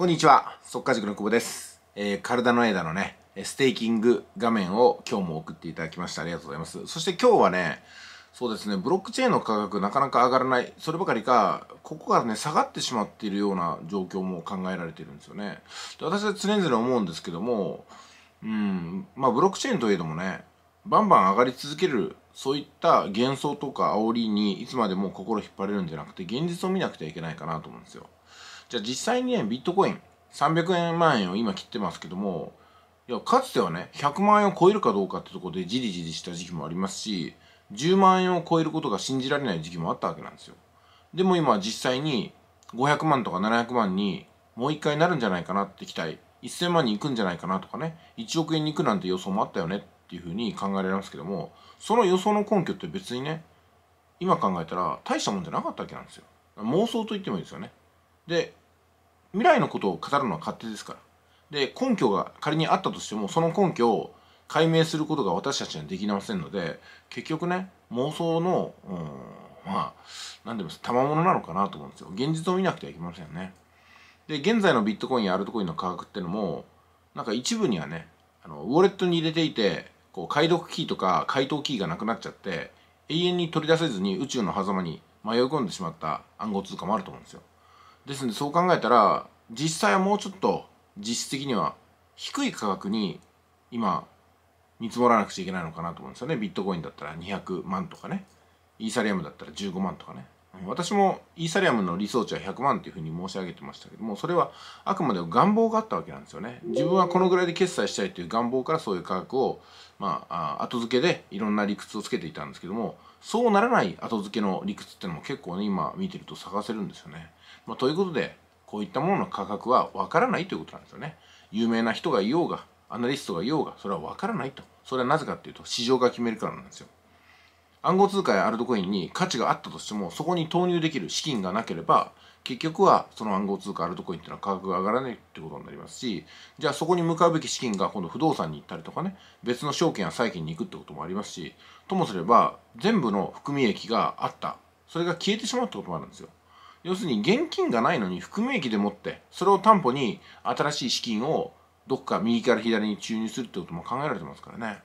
こんにちは、速稼塾の久保です。えー、体の枝のね、ステーキング画面を今日も送っていただきましてありがとうございます。そして今日はね、そうですね、ブロックチェーンの価格なかなか上がらない、そればかりか、ここがね、下がってしまっているような状況も考えられてるんですよね。で私は常々思うんですけども、うん、まあブロックチェーンといえどもね、バンバン上がり続けるそういった幻想とか煽りにいつまでも心引っ張れるんじゃなくて現実を見なくてはいけないかなと思うんですよ。じゃあ実際にね、ビットコイン300円万円を今切ってますけども、いや、かつてはね、100万円を超えるかどうかってとこでじりじりした時期もありますし、10万円を超えることが信じられない時期もあったわけなんですよ。でも今実際に500万とか700万にもう一回なるんじゃないかなって期待、1000万に行くんじゃないかなとかね、1億円に行くなんて予想もあったよねっていうふうに考えられますけども、その予想の根拠って別にね、今考えたら大したもんじゃなかったわけなんですよ。妄想と言ってもいいですよね。で未来のことを語るのは勝手ですからで根拠が仮にあったとしてもその根拠を解明することが私たちにはできませんので結局ね妄想の、うん、まあ何て言います賜物なのかなと思うんですよ現実を見なくてはいけませんねで現在のビットコインやアルトコインの価格ってのもなんか一部にはねあのウォレットに入れていてこう解読キーとか解答キーがなくなっちゃって永遠に取り出せずに宇宙の狭間に迷い込んでしまった暗号通貨もあると思うんですよですのでそう考えたら実際はもうちょっと実質的には低い価格に今見積もらなくちゃいけないのかなと思うんですよねビットコインだったら200万とかねイーサリアムだったら15万とかね私もイーサリアムの理想値は100万というふうに申し上げてましたけどもそれはあくまで願望があったわけなんですよね自分はこのぐらいで決済したいという願望からそういう価格を、まあ、後付けでいろんな理屈をつけていたんですけどもそうならない後付けの理屈っていうのも結構ね今見てると探せるんですよね、まあ、ということでこういったものの価格はわからないということなんですよね有名な人がいようがアナリストがいようがそれはわからないとそれはなぜかっていうと市場が決めるからなんですよ暗号通貨やアルトコインに価値があったとしてもそこに投入できる資金がなければ結局はその暗号通貨アルトコインっていうのは価格が上がらないってことになりますしじゃあそこに向かうべき資金が今度不動産に行ったりとかね別の証券や債券に行くってこともありますしともすれば全部の含み益があったそれが消えてしまうってこともあるんですよ要するに現金がないのに含み益でもってそれを担保に新しい資金をどっか右から左に注入するってことも考えられてますからね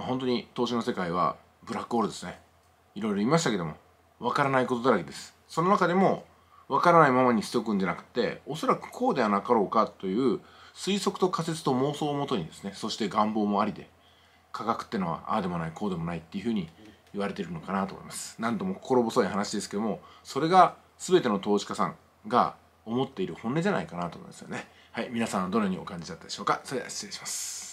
まあ、本当に投資の世界はブラックホールですねいろいろ言いましたけどもわからないことだらけですその中でもわからないままにしておくんじゃなくておそらくこうではなかろうかという推測と仮説と妄想をもとにですねそして願望もありで科学ってのはああでもないこうでもないっていうふうに言われてるのかなと思います何とも心細い話ですけどもそれが全ての投資家さんが思っている本音じゃないかなと思いますよねはい皆さんはどのようにお感じだったでしょうかそれでは失礼します